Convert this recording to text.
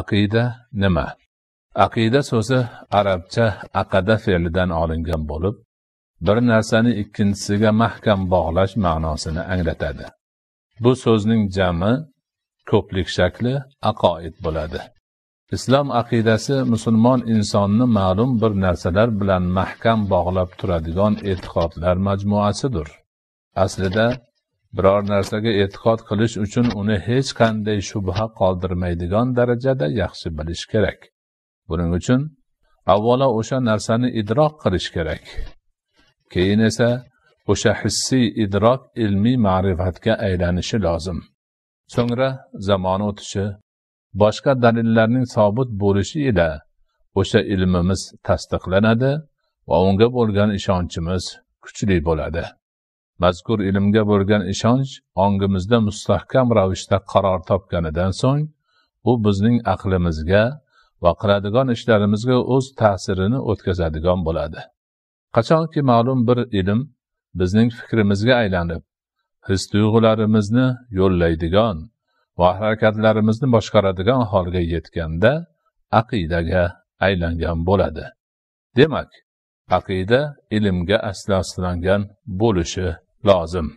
aqida nima aqida so'zi arabcha aqada fe'lidan olingan bo'lib bir narsani ikkinchisiga mahkam bog'lash ma'nosini anglatadi bu so'zning jami ko'plik shakli aqoid bo'ladi islom aqidasi musulmon insonni ma'lum bir narsalar bilan mahkam bog'lab turadigan e'tiqodlar majmuasidir aslida biror narsaga e'tiqod qilish uchun uni hech qanday shubha qoldirmaydigan darajada yaxshi bilish kerak buning uchun avvalo o'sha narsani idrok qilish kerak keyin esa o'sha hissiy idrok ilmiy ma'rifatga aylanishi lozim so'ngra zamon o'tishi boshqa dalillarning sobit bo'lishi ila o'sha ilmimiz tasdiqlanadi va unga bo'lgan ishonchimiz kuchli bo'ladi mazkur ilmga bo'lgan ishonch ongimizda mustahkam ravishda qaror topganidan so'ng u bizning aqlimizga va qiladigan ishlarimizga o'z ta'sirini o'tkazadigan bo'ladi qachonki ma'lum bir ilm bizning fikrimizga aylanib his tuyg'ularimizni yo'llaydigan va harakatlarimizni boshqaradigan holga yetganda aqidaga aylangan bo'ladi demak aqida ilmga asoslangan bo'lishi lozim